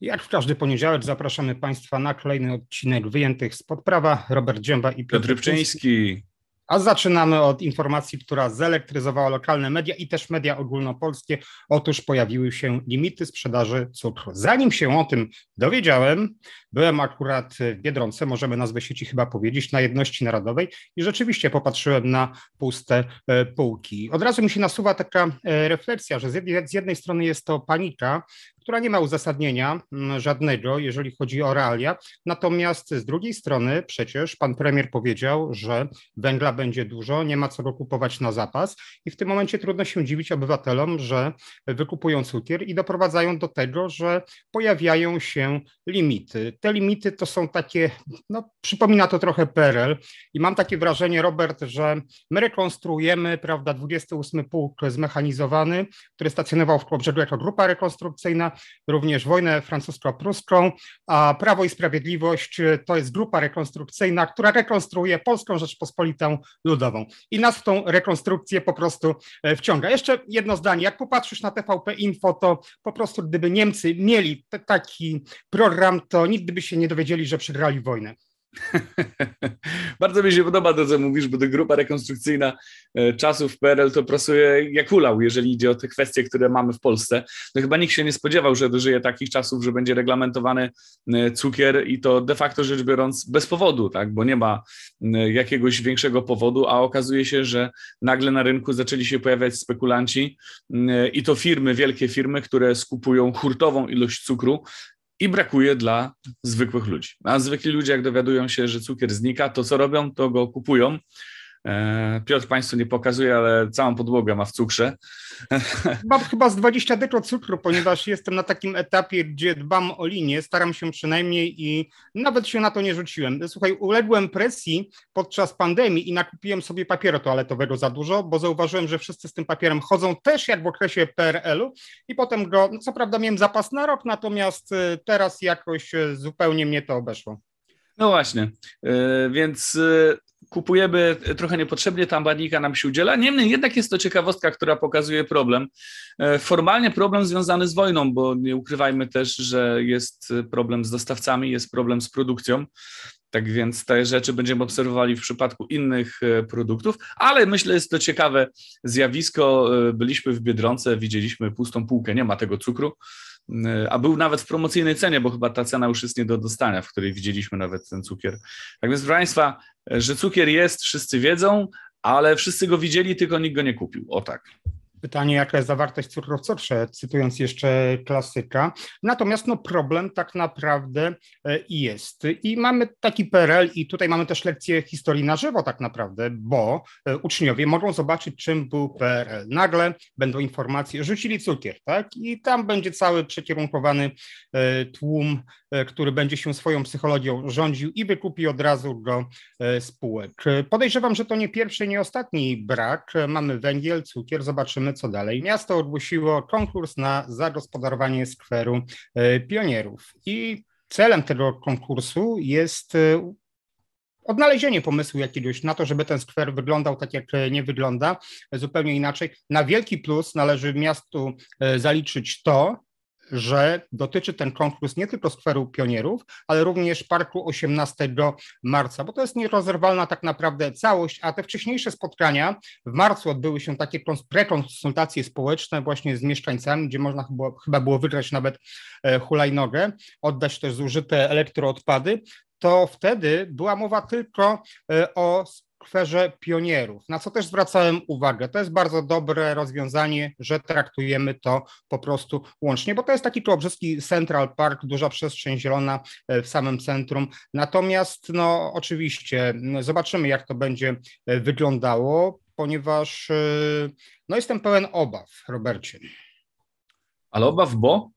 Jak w każdy poniedziałek zapraszamy Państwa na kolejny odcinek wyjętych spod prawa. Robert Dzięba i Piotr Rybczyński. A zaczynamy od informacji, która zelektryzowała lokalne media i też media ogólnopolskie. Otóż pojawiły się limity sprzedaży cukru. Zanim się o tym dowiedziałem, byłem akurat w Biedronce, możemy nazwę sieci chyba powiedzieć, na Jedności Narodowej i rzeczywiście popatrzyłem na puste e, półki. Od razu mi się nasuwa taka e, refleksja, że z jednej strony jest to panika, która nie ma uzasadnienia mm, żadnego, jeżeli chodzi o realia. Natomiast z drugiej strony przecież pan premier powiedział, że węgla będzie dużo, nie ma co go kupować na zapas i w tym momencie trudno się dziwić obywatelom, że wykupują cukier i doprowadzają do tego, że pojawiają się limity. Te limity to są takie, no przypomina to trochę PRL i mam takie wrażenie, Robert, że my rekonstruujemy, prawda, 28 pułk zmechanizowany, który stacjonował w Kłobrzegu jako grupa rekonstrukcyjna, również wojnę francusko-pruską, a Prawo i Sprawiedliwość y, to jest grupa rekonstrukcyjna, która rekonstruuje Polską Rzeczpospolitą Ludową i nas w tą rekonstrukcję po prostu e, wciąga. Jeszcze jedno zdanie, jak popatrzysz na TVP Info, to po prostu gdyby Niemcy mieli taki program, to nigdy by się nie dowiedzieli, że przegrali wojnę. Bardzo mi się podoba to, co mówisz, bo to grupa rekonstrukcyjna e, czasów PRL to prasuje jak ulał, jeżeli idzie o te kwestie, które mamy w Polsce. No chyba nikt się nie spodziewał, że dożyje takich czasów, że będzie reglamentowany e, cukier i to de facto rzecz biorąc bez powodu, tak? bo nie ma jakiegoś większego powodu, a okazuje się, że nagle na rynku zaczęli się pojawiać spekulanci i to firmy, wielkie firmy, które skupują hurtową ilość cukru i brakuje dla zwykłych ludzi. A zwykli ludzie, jak dowiadują się, że cukier znika, to co robią, to go kupują E, Piotr Państwu nie pokazuje, ale całą podłogę ma w cukrze. Mam chyba z 20 deko cukru, ponieważ jestem na takim etapie, gdzie dbam o linię, staram się przynajmniej i nawet się na to nie rzuciłem. Słuchaj, uległem presji podczas pandemii i nakupiłem sobie papieru toaletowego za dużo, bo zauważyłem, że wszyscy z tym papierem chodzą też jak w okresie PRL-u i potem go, no co prawda miałem zapas na rok, natomiast e, teraz jakoś e, zupełnie mnie to obeszło. No właśnie, więc kupujemy e, trochę niepotrzebnie, tam badnika nam się udziela. Niemniej jednak jest to ciekawostka, która pokazuje problem. E, formalnie problem związany z wojną, bo nie ukrywajmy też, że jest e, problem z dostawcami, jest problem z produkcją. Tak więc te rzeczy będziemy obserwowali w przypadku innych produktów, ale myślę, jest to ciekawe zjawisko. Byliśmy w Biedronce, widzieliśmy pustą półkę, nie ma tego cukru. Y, a był nawet w promocyjnej cenie, bo chyba ta cena już jest nie do dostania, w której widzieliśmy nawet ten cukier. Tak więc, proszę Państwa, że cukier jest, wszyscy wiedzą, ale wszyscy go widzieli, tylko nikt go nie kupił. O tak pytanie, jaka jest zawartość cukru w cukrze, cytując jeszcze klasyka. Natomiast no, problem tak naprawdę e, jest. I mamy taki PRL i tutaj mamy też lekcję historii na żywo tak naprawdę, bo e, uczniowie mogą zobaczyć, czym był PRL. Nagle będą informacje, rzucili cukier, tak? I tam będzie cały przekierunkowany e, tłum E, który będzie się swoją psychologią rządził i wykupi od razu go spółek. E, Podejrzewam, że to nie pierwszy, nie ostatni brak. Mamy węgiel, cukier, zobaczymy co dalej. Miasto ogłosiło konkurs na zagospodarowanie skweru e, pionierów i celem tego konkursu jest odnalezienie pomysłu jakiegoś na to, żeby ten skwer wyglądał tak, jak nie wygląda, zupełnie inaczej. Na wielki plus należy miastu zaliczyć to, że dotyczy ten konkurs nie tylko skweru pionierów, ale również parku 18 marca, bo to jest nierozerwalna tak naprawdę całość, a te wcześniejsze spotkania w marcu odbyły się takie prekonsultacje społeczne właśnie z mieszkańcami, gdzie można chyba, chyba było wygrać nawet e, hulajnogę, oddać też zużyte elektroodpady, to wtedy była mowa tylko e, o sferze pionierów, na co też zwracałem uwagę. To jest bardzo dobre rozwiązanie, że traktujemy to po prostu łącznie, bo to jest taki kołobrzeski Central Park, duża przestrzeń zielona e, w samym centrum. Natomiast, no oczywiście, zobaczymy, jak to będzie e, wyglądało, ponieważ e, no, jestem pełen obaw, Robercie. Ale obaw, bo?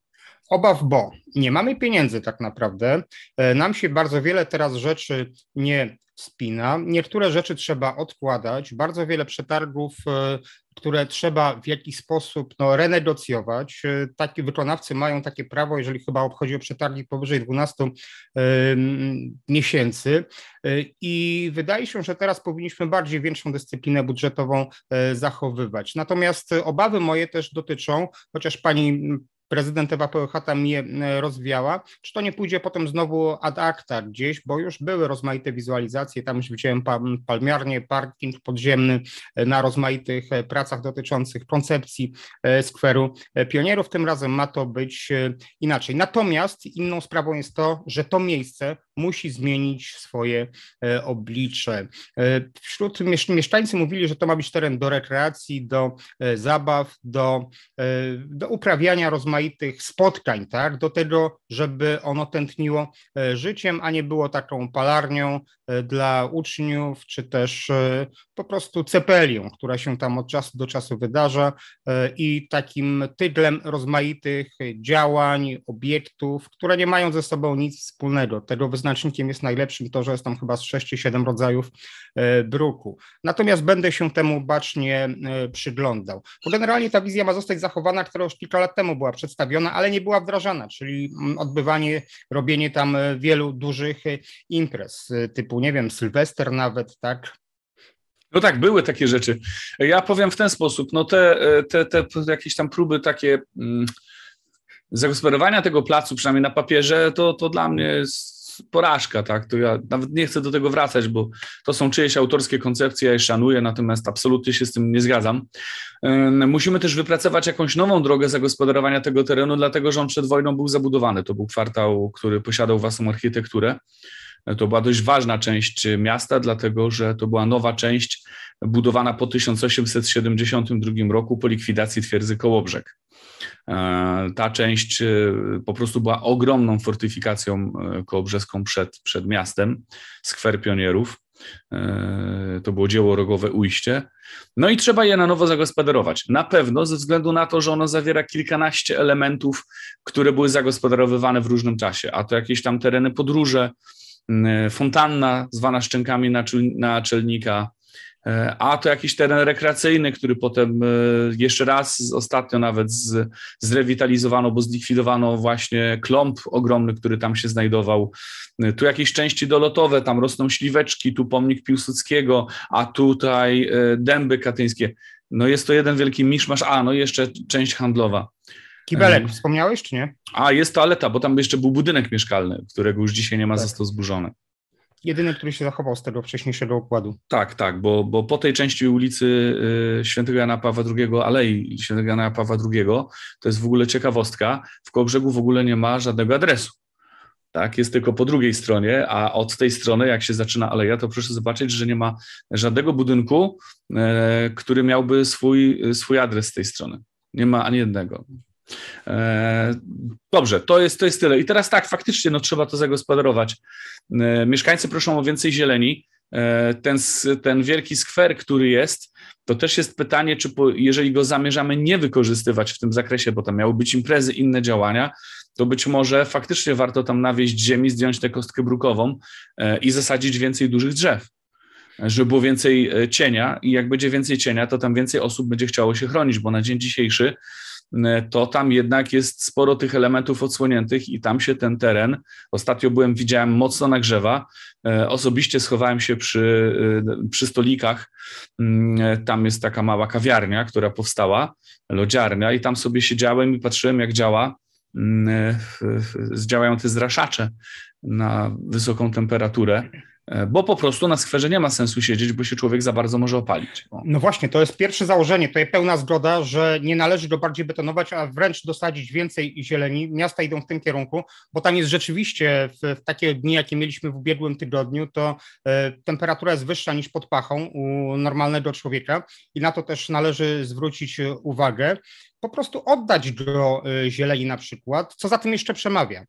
obaw, bo nie mamy pieniędzy tak naprawdę. Nam się bardzo wiele teraz rzeczy nie spina. Niektóre rzeczy trzeba odkładać, bardzo wiele przetargów, e, które trzeba w jakiś sposób no, renegocjować. E, taki wykonawcy mają takie prawo, jeżeli chyba obchodzi o przetargi powyżej 12 y, miesięcy. E, I wydaje się, że teraz powinniśmy bardziej większą dyscyplinę budżetową zachowywać. Natomiast obawy moje też dotyczą, chociaż pani prezydent Ewa Pełchata je e, rozwiała, czy to nie pójdzie potem znowu ad acta gdzieś, bo już były rozmaite wizualizacje, tam już widziałem palmiarnie, parking podziemny e, na rozmaitych e, pracach dotyczących koncepcji skweru pionierów, tym razem ma to być inaczej. Natomiast inną sprawą jest to, że to miejsce musi zmienić swoje e, oblicze. E, wśród mieszkańcy mówili, że to ma być teren do rekreacji, do e, zabaw, do, do uprawiania rozmaitych spotkań, tak? do tego, żeby ono tętniło życiem, a nie było taką palarnią dla uczniów, czy też po prostu cepelią, która się tam od czasu do czasu wydarza i takim tyglem rozmaitych działań, obiektów, które nie mają ze sobą nic wspólnego. Tego wyznania wyznacznikiem jest najlepszym to, że jest tam chyba z 6 czy 7 rodzajów e, druku. Natomiast będę się temu bacznie e, przyglądał. Bo generalnie ta wizja ma zostać zachowana, która już kilka lat temu była przedstawiona, ale nie była wdrażana, czyli mm, odbywanie, robienie tam e, wielu dużych imprez, typu, nie wiem, Sylwester nawet, tak? No tak, były takie rzeczy. Ja powiem w ten sposób, no te, te, te jakieś tam próby takie mm, zagospodarowania tego placu, przynajmniej na papierze, to, to dla mnie jest porażka, tak? To ja nawet nie chcę do tego wracać, bo to są czyjeś autorskie koncepcje, ja je szanuję, natomiast absolutnie się z tym nie zgadzam. Musimy też wypracować jakąś nową drogę zagospodarowania tego terenu, dlatego że on przed wojną był zabudowany. To był kwartał, który posiadał własną architekturę. To była dość ważna część miasta, dlatego że to była nowa część budowana po 1872 roku po likwidacji twierdzy Kołobrzeg. E, ta część e, po prostu była ogromną fortyfikacją e, kołobrzeską przed, przed miastem, skwer pionierów. To było dzieło rogowe ujście. No i trzeba je na nowo zagospodarować. Na pewno ze względu na to, że ono zawiera kilkanaście elementów, które były zagospodarowywane w różnym czasie, a to jakieś tam tereny podróże, fontanna zwana szczękami naczelnika, E, a to jakiś teren rekreacyjny, który potem e, jeszcze raz ostatnio nawet z, zrewitalizowano, bo zlikwidowano właśnie klomp ogromny, który tam się znajdował. E, tu jakieś części dolotowe, tam rosną śliweczki, tu pomnik Piłsudskiego, a tutaj dęby katyńskie. No jest to jeden wielki miszmasz, a no jeszcze część handlowa. Kibelek, wspomniałeś czy nie? A, jest toaleta, bo tam jeszcze był budynek mieszkalny, którego już dzisiaj nie ma, tak. został zburzony. Jedyny, który się zachował z tego wcześniejszego układu. Tak, tak, bo, bo po tej części ulicy y, Świętego Jana Pawła II, Alei Świętego Jana Pawła II, to jest w ogóle ciekawostka, w Kołobrzegu w ogóle nie ma żadnego adresu. Tak, jest tylko po drugiej stronie, a od tej strony, jak się zaczyna aleja, to proszę zobaczyć, że nie ma żadnego budynku, e, który miałby swój, y, swój adres z tej strony. Nie ma ani jednego. E, dobrze, to jest, to jest tyle. I teraz tak, faktycznie no, trzeba to zagospodarować. E, mieszkańcy proszą o więcej zieleni. E, ten, ten wielki skwer, który jest, to też jest pytanie, czy po, jeżeli go zamierzamy nie wykorzystywać w tym zakresie, bo tam miały być imprezy, inne działania, to być może faktycznie warto tam nawieźć ziemi, zdjąć tę kostkę brukową i zasadzić więcej dużych drzew żeby było więcej cienia i jak będzie więcej cienia, to tam więcej osób będzie chciało się chronić, bo na dzień dzisiejszy E, to tam jednak jest sporo tych elementów odsłoniętych i tam się ten teren, ostatnio byłem, widziałem mocno nagrzewa, e, osobiście schowałem się przy, e, przy stolikach, mm, tam jest taka mała kawiarnia, która powstała, lodziarnia i tam sobie siedziałem i patrzyłem jak działa, mm, działają te zraszacze na wysoką temperaturę E, bo po prostu na skwerze nie ma sensu siedzieć, bo się człowiek za bardzo może opalić. O. No właśnie, to jest pierwsze założenie, To jest pełna zgoda, że nie należy go bardziej betonować, a wręcz dosadzić więcej zieleni. Miasta idą w tym kierunku, bo tam jest rzeczywiście w, w takie dni, jakie mieliśmy w ubiegłym tygodniu, to e, temperatura jest wyższa niż pod pachą u normalnego człowieka i na to też należy zwrócić uwagę po prostu oddać go e, zieleni na przykład. Co za tym jeszcze przemawia?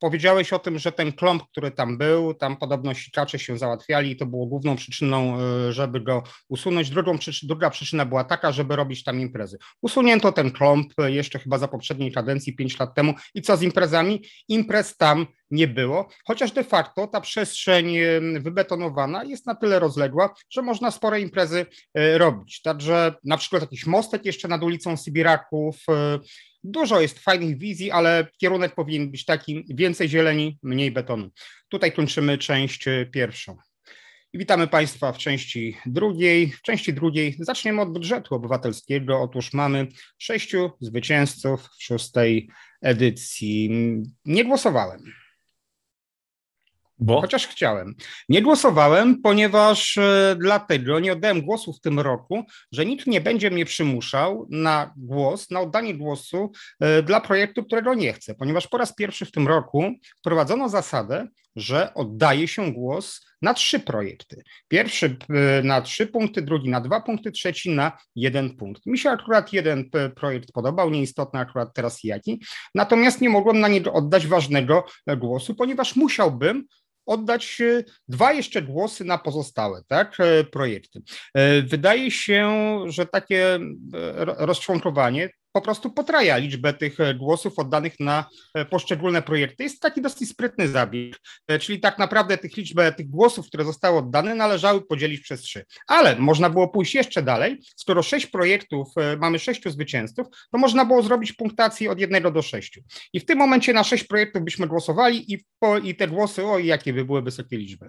Powiedziałeś o tym, że ten klomp, który tam był, tam podobno sikacze się załatwiali i to było główną przyczyną, e, żeby go usunąć. Drugą, druga przyczyna była taka, żeby robić tam imprezy. Usunięto ten klomp e, jeszcze chyba za poprzedniej kadencji, 5 lat temu. I co z imprezami? Imprez tam nie było, chociaż de facto ta przestrzeń wybetonowana jest na tyle rozległa, że można spore imprezy e, robić. Także na przykład jakiś mostek jeszcze nad ulicą Sybiraków. E, dużo jest fajnych wizji, ale kierunek powinien być taki: więcej zieleni, mniej betonu. Tutaj kończymy część e, pierwszą. I witamy Państwa w części drugiej. W części drugiej zaczniemy od budżetu obywatelskiego. Otóż mamy sześciu zwycięzców w szóstej edycji. Nie głosowałem. Bo? Chociaż chciałem. Nie głosowałem, ponieważ e, dlatego nie oddałem głosu w tym roku, że nikt nie będzie mnie przymuszał na głos, na oddanie głosu e, dla projektu, którego nie chcę, ponieważ po raz pierwszy w tym roku wprowadzono zasadę, że oddaje się głos na trzy projekty. Pierwszy e, na trzy punkty, drugi na dwa punkty, trzeci na jeden punkt. Mi się akurat jeden projekt podobał, nieistotny akurat teraz jaki, natomiast nie mogłem na niego oddać ważnego głosu, ponieważ musiałbym oddać dwa jeszcze głosy na pozostałe tak, e, projekty. E, wydaje się, że takie e, rozczłonkowanie po prostu potraja liczbę tych e, głosów oddanych na e, poszczególne projekty. Jest taki dosyć sprytny zabieg, e, czyli tak naprawdę tych liczbę tych głosów, które zostały oddane, należały podzielić przez trzy. Ale można było pójść jeszcze dalej, skoro sześć projektów, mamy sześciu zwycięzców, to można było zrobić punktację od jednego do sześciu. I w tym momencie na sześć projektów byśmy głosowali i, po, i te głosy, o jakie by były wysokie liczby.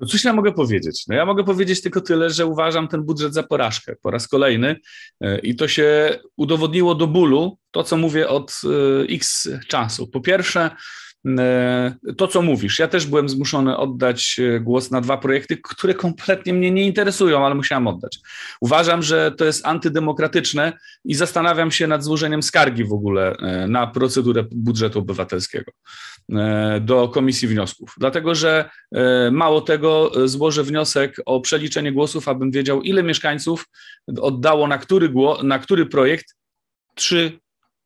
No cóż ja mogę powiedzieć? No ja mogę powiedzieć tylko tyle, że uważam ten budżet za porażkę po raz kolejny e, i to się udowodniło do bólu to, co mówię od e, x czasu. Po pierwsze, E, to, co mówisz. Ja też byłem zmuszony oddać e, głos na dwa projekty, które kompletnie mnie nie interesują, ale musiałem oddać. Uważam, że to jest antydemokratyczne i zastanawiam się nad złożeniem skargi w ogóle e, na procedurę budżetu obywatelskiego do komisji wniosków. Dlatego, że mało tego, złożę wniosek o przeliczenie głosów, abym wiedział, ile mieszkańców oddało na który, na który projekt trzy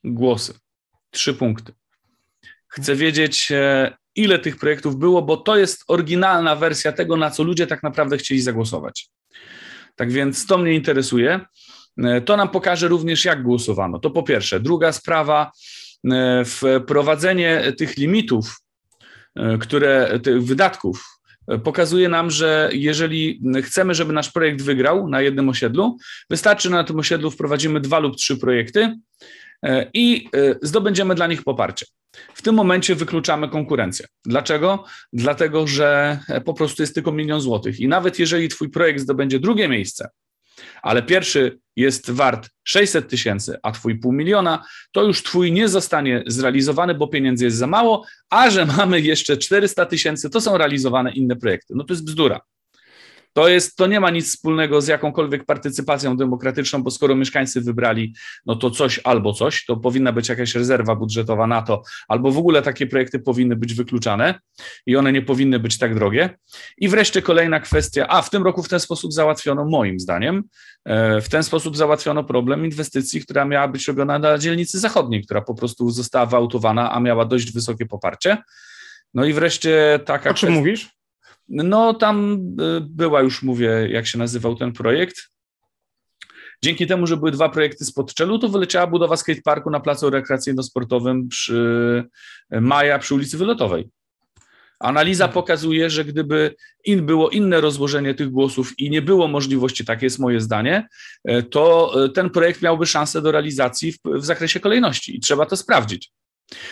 głosy, trzy punkty. Chcę wiedzieć, e, ile tych projektów było, bo to jest oryginalna wersja tego, na co ludzie tak naprawdę chcieli zagłosować. Tak więc to mnie interesuje. E, to nam pokaże również, jak głosowano. To po pierwsze. Druga sprawa, e, wprowadzenie tych limitów, które tych wydatków pokazuje nam, że jeżeli chcemy, żeby nasz projekt wygrał na jednym osiedlu, wystarczy na tym osiedlu wprowadzimy dwa lub trzy projekty E, i e, zdobędziemy dla nich poparcie. W tym momencie wykluczamy konkurencję. Dlaczego? Dlatego, że e, po prostu jest tylko milion złotych i nawet jeżeli Twój projekt zdobędzie drugie miejsce, ale pierwszy jest wart 600 tysięcy, a twój pół miliona, to już twój nie zostanie zrealizowany, bo pieniędzy jest za mało, a że mamy jeszcze 400 tysięcy, to są realizowane inne projekty. No to jest bzdura. To, jest, to nie ma nic wspólnego z jakąkolwiek partycypacją demokratyczną, bo skoro mieszkańcy wybrali, no to coś albo coś, to powinna być jakaś rezerwa budżetowa na to, albo w ogóle takie projekty powinny być wykluczane i one nie powinny być tak drogie. I wreszcie kolejna kwestia, a w tym roku w ten sposób załatwiono, moim zdaniem, e, w ten sposób załatwiono problem inwestycji, która miała być robiona na dzielnicy zachodniej, która po prostu została wałtowana, a miała dość wysokie poparcie. No i wreszcie taka. O czym kwestia... mówisz? No tam y, była już, mówię, jak się nazywał ten projekt. Dzięki temu, że były dwa projekty spod czelu, to wyleciała budowa skateparku na placu rekreacyjno-sportowym przy y, Maja, przy ulicy Wylotowej. Analiza mhm. pokazuje, że gdyby in było inne rozłożenie tych głosów i nie było możliwości, takie jest moje zdanie, y, to ten projekt miałby szansę do realizacji w, w zakresie kolejności i trzeba to sprawdzić.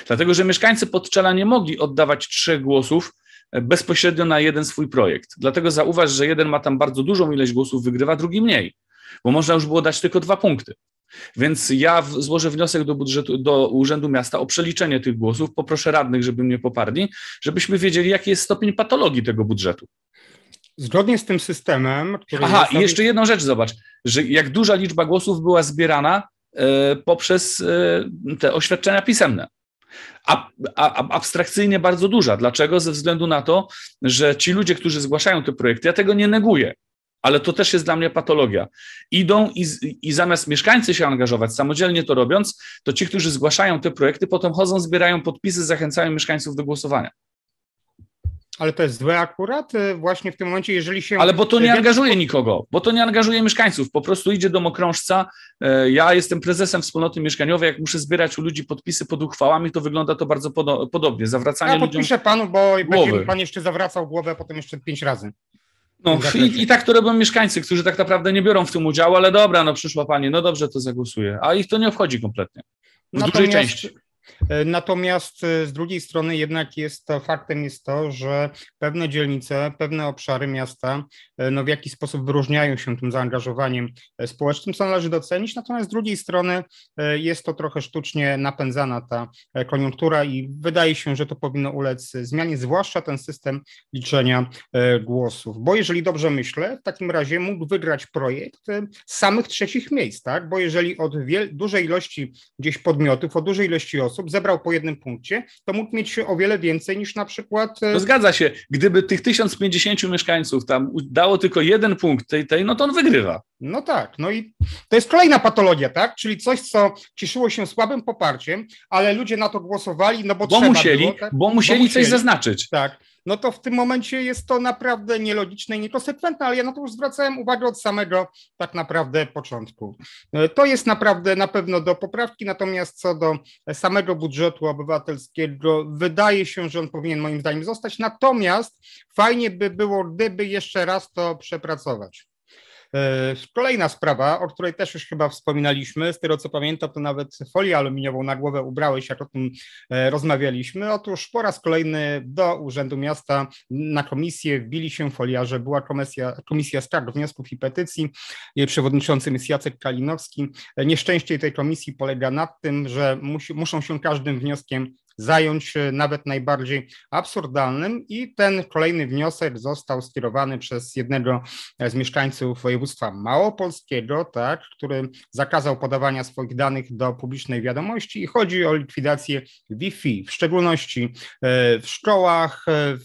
Dlatego, że mieszkańcy Podczela nie mogli oddawać trzech głosów bezpośrednio na jeden swój projekt. Dlatego zauważ, że jeden ma tam bardzo dużą ilość głosów, wygrywa, drugi mniej, bo można już było dać tylko dwa punkty. Więc ja złożę wniosek do budżetu, do Urzędu Miasta o przeliczenie tych głosów, poproszę radnych, żeby mnie poparli, żebyśmy wiedzieli, jaki jest stopień patologii tego budżetu. Zgodnie z tym systemem. Aha, i jeszcze jedną rzecz zobacz, że jak duża liczba głosów była zbierana y, poprzez y, te oświadczenia pisemne a, a, abstrakcyjnie bardzo duża. Dlaczego? Ze względu na to, że ci ludzie, którzy zgłaszają te projekty, ja tego nie neguję, ale to też jest dla mnie patologia. Idą i, i zamiast mieszkańcy się angażować, samodzielnie to robiąc, to ci, którzy zgłaszają te projekty, potem chodzą, zbierają podpisy, zachęcają mieszkańców do głosowania. Ale to jest złe akurat e, właśnie w tym momencie, jeżeli się. Ale bo to nie angażuje nikogo, bo to nie angażuje mieszkańców. Po prostu idzie domokrążca. E, ja jestem prezesem wspólnoty mieszkaniowej. Jak muszę zbierać u ludzi podpisy pod uchwałami, to wygląda to bardzo podobnie. Zawracanie ja podpiszę panu, bo głowy. będzie pan jeszcze zawracał głowę potem jeszcze pięć razy. No i, i, tak to robią mieszkańcy, którzy tak naprawdę nie biorą w tym udziału, ale dobra, no przyszła pani, no dobrze, to zagłosuję. A ich to nie obchodzi kompletnie. W Natomiast... dużej części. E, natomiast e, z drugiej strony jednak jest e, faktem jest to, że pewne dzielnice, pewne obszary miasta no w jakiś sposób wyróżniają się tym zaangażowaniem społecznym, co należy docenić. Natomiast z drugiej strony jest to trochę sztucznie napędzana ta koniunktura i wydaje się, że to powinno ulec zmianie, zwłaszcza ten system liczenia głosów. Bo jeżeli dobrze myślę, w takim razie mógł wygrać projekt z samych trzecich miejsc, tak? Bo jeżeli od dużej ilości gdzieś podmiotów, od dużej ilości osób, zebrał po jednym punkcie, to mógł mieć o wiele więcej niż na przykład. E, no zgadza się. Gdyby tych 1050 mieszkańców tam dało tylko jeden punkt tej, tej no to on wygrywa. No tak, no i to jest kolejna patologia, tak? Czyli coś, co cieszyło się słabym poparciem, ale ludzie na to głosowali, no bo, bo trzeba musieli, było, tak? Bo musieli bo coś zaznaczyć. Tak, no to w tym momencie jest to naprawdę nielogiczne i niekonsekwentne, ale ja na to już zwracałem uwagę od samego tak naprawdę początku. E, to jest naprawdę na pewno do poprawki, natomiast co do samego budżetu obywatelskiego, wydaje się, że on powinien moim zdaniem zostać, natomiast fajnie by było, gdyby jeszcze raz to przepracować. E, kolejna sprawa, o której też już chyba wspominaliśmy, z tego co pamiętam, to nawet folię aluminiową na głowę ubrałeś, jak o tym e, rozmawialiśmy. Otóż po raz kolejny do Urzędu Miasta na komisję wbili się foliarze. Była komisja, komisja skarg, wniosków i petycji. Jej przewodniczącym jest Jacek Kalinowski. E, nieszczęście tej komisji polega na tym, że musi, muszą się każdym wnioskiem zająć nawet najbardziej absurdalnym i ten kolejny wniosek został skierowany przez jednego z mieszkańców województwa małopolskiego, tak, który zakazał podawania swoich danych do publicznej wiadomości i chodzi o likwidację Wi-Fi, w szczególności e, w szkołach e,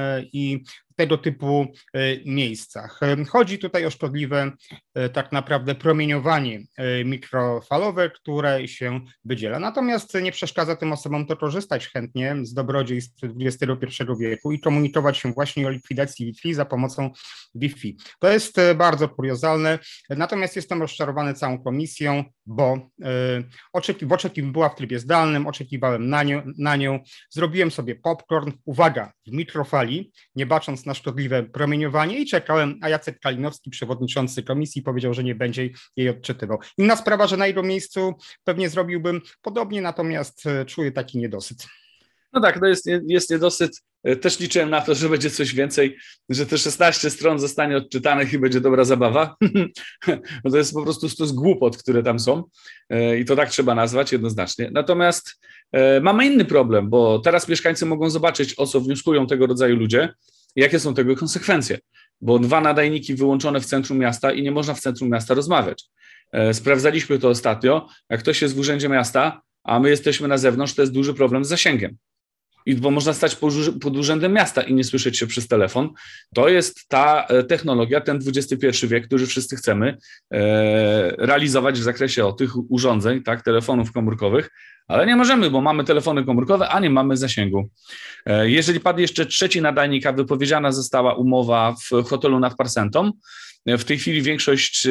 e, i tego typu e, miejscach. Chodzi tutaj o szkodliwe e, tak naprawdę promieniowanie e, mikrofalowe, które się wydziela. Natomiast nie przeszkadza tym osobom to korzystać chętnie z dobrodziejstw XXI wieku i komunikować się właśnie o likwidacji Wi-Fi za pomocą Wi-Fi. To jest bardzo kuriozalne, natomiast jestem rozczarowany całą komisją, bo była w trybie zdalnym, oczekiwałem na nią, na nią, zrobiłem sobie popcorn, uwaga, w mikrofali, nie bacząc na szkodliwe promieniowanie i czekałem, a Jacek Kalinowski, przewodniczący komisji, powiedział, że nie będzie jej odczytywał. Inna sprawa, że na jego miejscu pewnie zrobiłbym podobnie, natomiast e, czuję taki niedosyt. No tak, to no jest, jest niedosyt. E, też liczyłem na to, że będzie coś więcej, że te 16 stron zostanie odczytanych i będzie dobra zabawa. to jest po prostu stos głupot, które tam są e, i to tak trzeba nazwać jednoznacznie. Natomiast mamy inny problem, bo teraz mieszkańcy mogą zobaczyć, o co wnioskują tego rodzaju ludzie jakie są tego konsekwencje. Bo dwa nadajniki wyłączone w centrum miasta i nie można w centrum miasta rozmawiać. E, sprawdzaliśmy to ostatnio. Jak ktoś jest w urzędzie miasta, a my jesteśmy na zewnątrz, to jest duży problem z zasięgiem i bo można stać pod urzędem miasta i nie słyszeć się przez telefon. To jest ta e, technologia, ten XXI wiek, który wszyscy chcemy e, realizować w zakresie o tych urządzeń, tak, telefonów komórkowych, ale nie możemy, bo mamy telefony komórkowe, a nie mamy zasięgu. E, jeżeli padł jeszcze trzeci nadajnik, a wypowiedziana została umowa w hotelu nad Parsentom, w tej chwili większość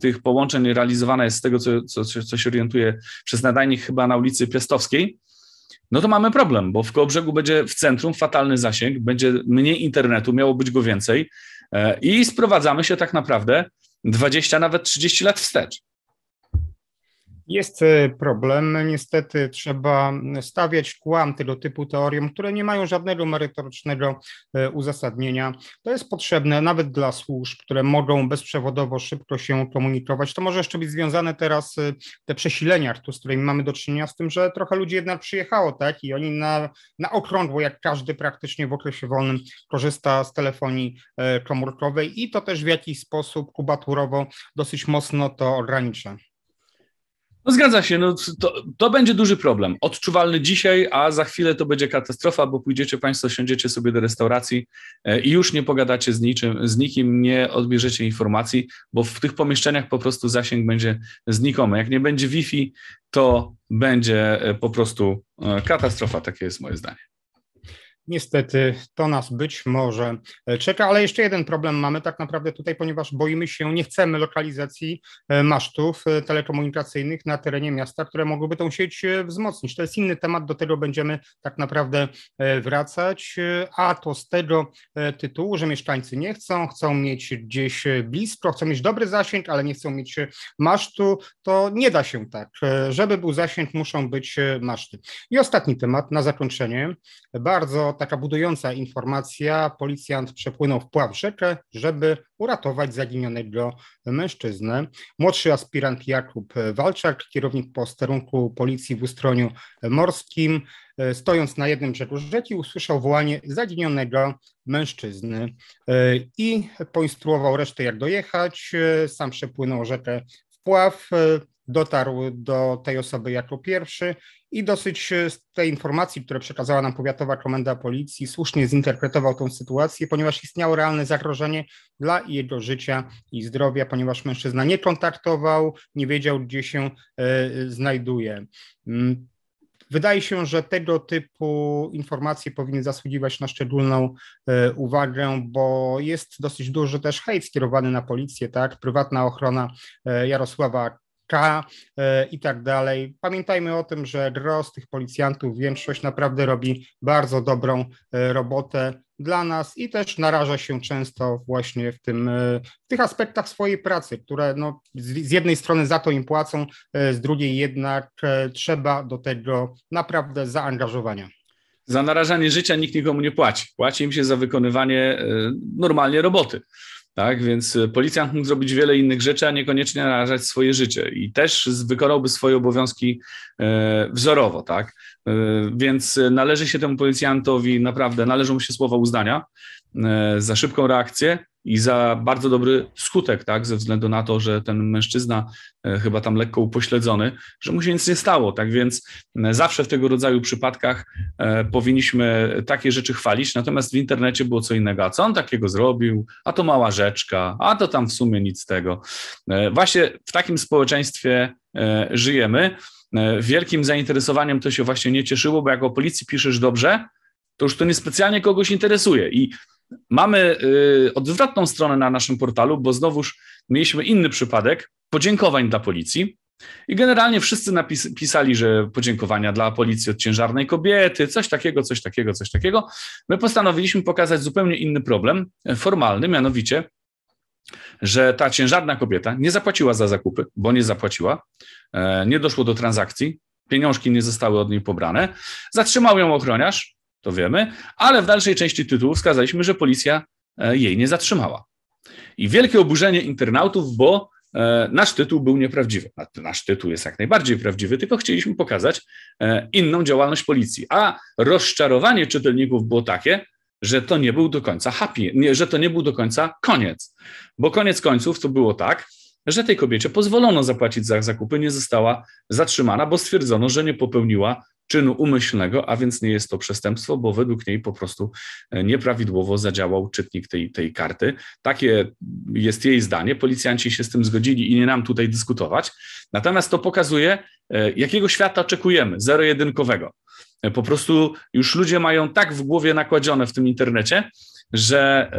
tych połączeń realizowana jest z tego, co, co, co się orientuje przez nadajnik chyba na ulicy Piastowskiej no to mamy problem, bo w Kołobrzegu będzie w centrum fatalny zasięg, będzie mniej internetu, miało być go więcej e, i sprowadzamy się tak naprawdę 20, nawet 30 lat wstecz. Jest e, problem. Niestety trzeba stawiać kłam tego typu teoriom, które nie mają żadnego merytorycznego e, uzasadnienia. To jest potrzebne nawet dla służb, które mogą bezprzewodowo szybko się komunikować. To może jeszcze być związane teraz e, te przesilenia, z którymi mamy do czynienia, z tym, że trochę ludzi jednak przyjechało, tak? I oni na, na okrągło, jak każdy praktycznie w okresie wolnym, korzysta z telefonii komórkowej i to też w jakiś sposób kubaturowo dosyć mocno to ogranicza. No zgadza się, no to, to będzie duży problem. Odczuwalny dzisiaj, a za chwilę to będzie katastrofa, bo pójdziecie Państwo, siądziecie sobie do restauracji e, i już nie pogadacie z, niczym, z nikim, nie odbierzecie informacji, bo w tych pomieszczeniach po prostu zasięg będzie znikomy. Jak nie będzie Wi-Fi, to będzie e, po prostu e, katastrofa, takie jest moje zdanie. Niestety to nas być może e, czeka, ale jeszcze jeden problem mamy tak naprawdę tutaj, ponieważ boimy się, nie chcemy lokalizacji e, masztów e, telekomunikacyjnych na terenie miasta, które mogłyby tą sieć wzmocnić. To jest inny temat, do tego będziemy tak naprawdę wracać, a to z tego tytułu, że mieszkańcy nie chcą, chcą mieć gdzieś blisko, chcą mieć dobry zasięg, ale nie chcą mieć masztu, to nie da się tak. Żeby był zasięg, muszą być maszty. I ostatni temat na zakończenie, bardzo taka budująca informacja. Policjant przepłynął wpław rzekę, żeby uratować zaginionego mężczyznę. Młodszy aspirant Jakub Walczak, kierownik posterunku policji w Ustroniu Morskim, e, stojąc na jednym brzegu rzeki, usłyszał wołanie zaginionego mężczyzny e, i poinstruował resztę, jak dojechać. E, sam przepłynął rzekę pław dotarł do tej osoby jako pierwszy i dosyć e, z tej informacji, które przekazała nam powiatowa komenda policji, słusznie zinterpretował tą sytuację, ponieważ istniało realne zagrożenie dla jego życia i zdrowia, ponieważ mężczyzna nie kontaktował, nie wiedział, gdzie się e, znajduje. Mm. Wydaje się, że tego typu informacje powinny zasługiwać na szczególną e, uwagę, bo jest dosyć duży też hejt skierowany na policję, tak? Prywatna ochrona Jarosława K e, i tak dalej. Pamiętajmy o tym, że gros tych policjantów, większość naprawdę robi bardzo dobrą e, robotę dla nas i też naraża się często właśnie w, tym, e, w tych aspektach swojej pracy, które no, z, jednej strony za to im płacą, z drugiej jednak trzeba do tego naprawdę zaangażowania. Za narażanie życia nikt nikomu nie płaci. Płaci im się za wykonywanie normalnie roboty. Tak, więc e, policjant mógł zrobić wiele innych rzeczy, a niekoniecznie narażać swoje życie i też wykonałby swoje obowiązki e, wzorowo, tak. E, więc należy się temu policjantowi naprawdę, należą mu się słowa uznania za szybką reakcję, i za bardzo dobry skutek, tak, ze względu na to, że ten mężczyzna e, chyba tam lekko upośledzony, że mu się nic nie stało, tak więc zawsze w tego rodzaju przypadkach e, powinniśmy takie rzeczy chwalić, natomiast w internecie było co innego, a co on takiego zrobił, a to mała rzeczka, a to tam w sumie nic z tego. E, właśnie w takim społeczeństwie żyjemy, wielkim zainteresowaniem to się właśnie nie cieszyło, bo jak o policji piszesz dobrze, to już to niespecjalnie kogoś interesuje i Mamy y, odwrotną stronę na naszym portalu, bo znowuż mieliśmy inny przypadek podziękowań dla policji. I generalnie wszyscy napisali, że podziękowania dla policji od ciężarnej kobiety, coś takiego, coś takiego, coś takiego. My postanowiliśmy pokazać zupełnie inny problem e, formalny, mianowicie, że ta ciężarna kobieta nie zapłaciła za zakupy, bo nie zapłaciła, e, nie doszło do transakcji, pieniążki nie zostały od niej pobrane. Zatrzymał ją ochroniarz, to wiemy, ale w dalszej części tytułu wskazaliśmy, że policja e, jej nie zatrzymała. I wielkie oburzenie internautów, bo e, nasz tytuł był nieprawdziwy. Nasz tytuł jest jak najbardziej prawdziwy, tylko chcieliśmy pokazać e, inną działalność policji. A rozczarowanie czytelników było takie, że to nie był do końca happy, nie, że to nie był do końca koniec. Bo koniec końców to było tak, że tej kobiecie pozwolono zapłacić za zakupy, nie została zatrzymana, bo stwierdzono, że nie popełniła czynu umyślnego, a więc nie jest to przestępstwo, bo według niej po prostu e, nieprawidłowo zadziałał czytnik tej, tej karty. Takie jest jej zdanie. Policjanci się z tym zgodzili i nie nam tutaj dyskutować. Natomiast to pokazuje, e, jakiego świata oczekujemy, zero-jedynkowego. E, po prostu już ludzie mają tak w głowie nakładzione w tym internecie, że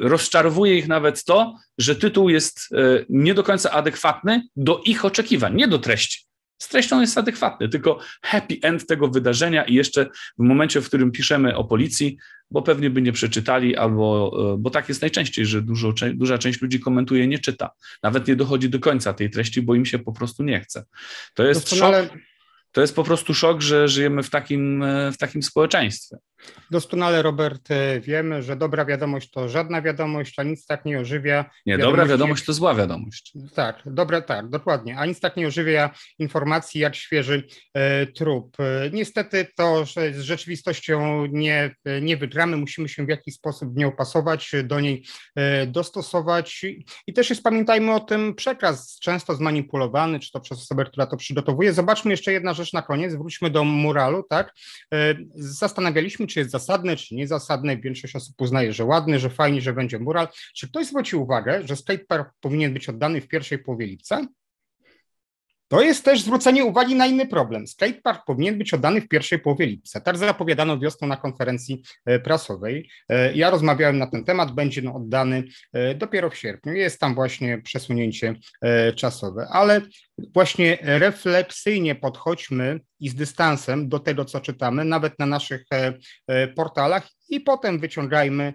rozczarowuje ich nawet to, że tytuł jest nie do końca adekwatny do ich oczekiwań, nie do treści z treścią jest adekwatny, tylko happy end tego wydarzenia i jeszcze w momencie, w którym piszemy o policji, bo pewnie by nie przeczytali, albo, e, bo tak jest najczęściej, że dużo, duża część ludzi komentuje, nie czyta. Nawet nie dochodzi do końca tej treści, bo im się po prostu nie chce. To jest Doskonale... szok to jest po prostu szok, że żyjemy w takim, e, w takim społeczeństwie. Doskonale, Robert, e, wiemy, że dobra wiadomość to żadna wiadomość, a nic tak nie ożywia. Nie, dobra wiadomość to zła wiadomość. Tak, dobra, tak, dokładnie. A nic tak nie ożywia informacji jak świeży e, trup. E, niestety to z rzeczywistością nie, nie wygramy. Musimy się w jakiś sposób nie opasować, do niej dostosować. I też jest, pamiętajmy o tym, przekaz często zmanipulowany, czy to przez osobę, która to przygotowuje. Zobaczmy jeszcze jedna rzecz rzecz na koniec, wróćmy do muralu, tak? E, zastanawialiśmy, czy jest zasadne, czy niezasadne. Większość osób uznaje, że ładny, że fajnie, że będzie mural. Czy ktoś zwrócił uwagę, że skatepark powinien być oddany w pierwszej połowie lipca? To jest też zwrócenie uwagi na inny problem. Skatepark powinien być oddany w pierwszej połowie lipca. Tak zapowiadano wiosną na konferencji e, prasowej. E, ja rozmawiałem na ten temat, będzie on oddany e, dopiero w sierpniu. Jest tam właśnie przesunięcie czasowe, ale właśnie refleksyjnie podchodźmy i z dystansem do tego, co czytamy, nawet na naszych portalach i potem wyciągajmy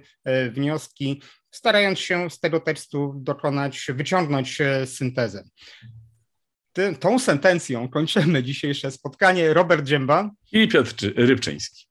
wnioski, starając się z tego tekstu dokonać, wyciągnąć syntezę tym, tą sentencją kończymy dzisiejsze spotkanie. Robert Dziemba i Piotr Rybczyński.